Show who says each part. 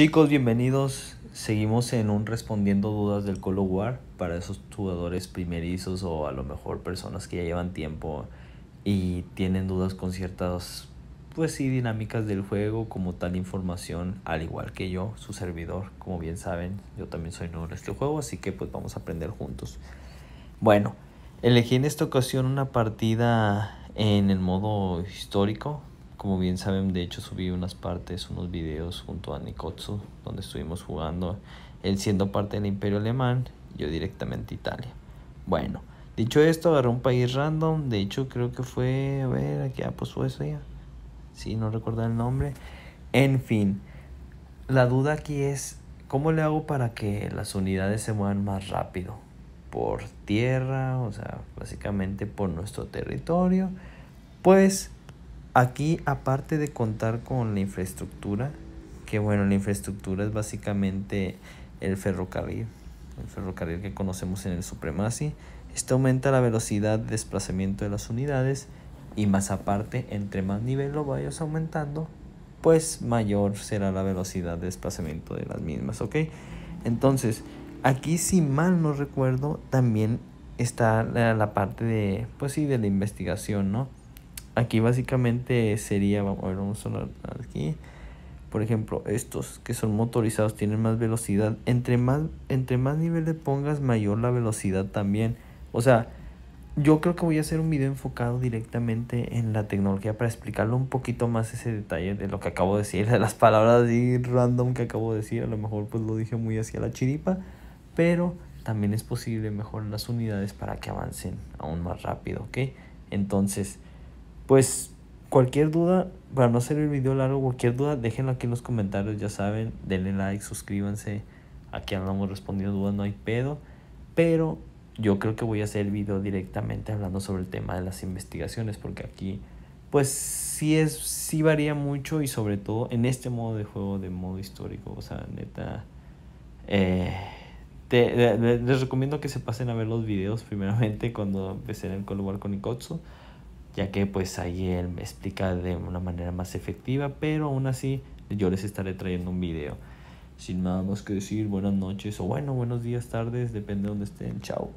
Speaker 1: Chicos, bienvenidos. Seguimos en un respondiendo dudas del of War para esos jugadores primerizos o a lo mejor personas que ya llevan tiempo y tienen dudas con ciertas, pues sí, dinámicas del juego, como tal información, al igual que yo, su servidor, como bien saben, yo también soy nuevo en este juego, así que pues vamos a aprender juntos. Bueno, elegí en esta ocasión una partida en el modo histórico, como bien saben, de hecho subí unas partes, unos videos junto a Nikotsu, donde estuvimos jugando, él siendo parte del Imperio Alemán, yo directamente Italia. Bueno, dicho esto, agarré un país random, de hecho creo que fue, a ver, aquí fue eso ya. Sí, no recuerdo el nombre. En fin, la duda aquí es, ¿cómo le hago para que las unidades se muevan más rápido? Por tierra, o sea, básicamente por nuestro territorio. Pues Aquí, aparte de contar con la infraestructura, que bueno, la infraestructura es básicamente el ferrocarril, el ferrocarril que conocemos en el Supremacy. Esto aumenta la velocidad de desplazamiento de las unidades y más aparte, entre más nivel lo vayas aumentando, pues mayor será la velocidad de desplazamiento de las mismas, ¿ok? Entonces, aquí si mal no recuerdo, también está la, la parte de, pues sí, de la investigación, ¿no? aquí básicamente sería, vamos a ver, vamos a aquí. Por ejemplo, estos que son motorizados tienen más velocidad. Entre más, entre más nivel le pongas, mayor la velocidad también. O sea, yo creo que voy a hacer un video enfocado directamente en la tecnología para explicarlo un poquito más ese detalle de lo que acabo de decir, de las palabras de random que acabo de decir. A lo mejor pues lo dije muy hacia la chiripa, pero también es posible mejorar las unidades para que avancen aún más rápido, ¿ok? Entonces... Pues cualquier duda, para no hacer el video largo, cualquier duda, déjenlo aquí en los comentarios, ya saben, denle like, suscríbanse. Aquí andamos respondiendo dudas, no hay pedo. Pero yo creo que voy a hacer el video directamente hablando sobre el tema de las investigaciones, porque aquí pues sí es sí varía mucho y sobre todo en este modo de juego de modo histórico o sea neta eh, te, les recomiendo que se pasen a ver los videos primeramente cuando empecen el Cold con Ikotsu ya que pues ahí él me explica de una manera más efectiva, pero aún así yo les estaré trayendo un video. Sin nada más que decir, buenas noches o bueno, buenos días, tardes, depende de donde estén, chao.